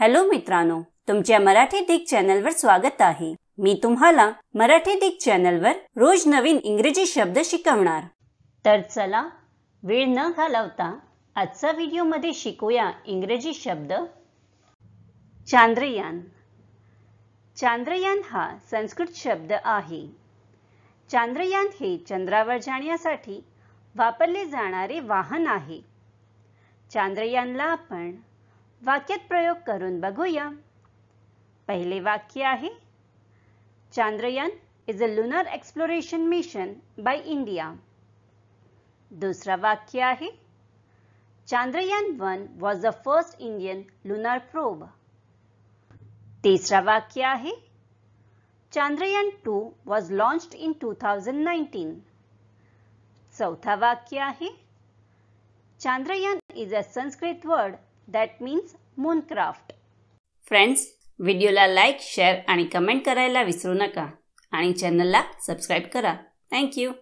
hello मित्रांनो तुमच्या मराठी दिग चॅनलवर स्वागत आहे मी तुम्हाला मराठी दिग चॅनलवर रोज नवीन इंग्रजी शब्द शिकवणार तर चला वेळ न घालवता आजचा व्हिडिओमध्ये शिकूया इंग्रजी शब्द चांद्रयान चांद्रयान हा संस्कृत शब्द आहे चांद्रयान हे चंद्रावर जाण्यासाठी वापरले जाणारे वाहन आहे चांद्रयानला आपण वाक्यात प्रयोग करून बघूया पहिले वाक्य आहे Chandrayaan is a lunar exploration mission by India दुसरा वाक्य आहे Chandrayaan one was the first Indian lunar probe तिसरा वाक्य आहे Chandrayaan two was launched in two thousand nineteen चौथा वाक्य आहे Chandrayaan is a Sanskrit word that means mooncraft friends व्हिडिओला लाईक शेअर आणि कमेंट करायला विसरू नका आणि चॅनलला सबस्क्राईब करा थँक्यू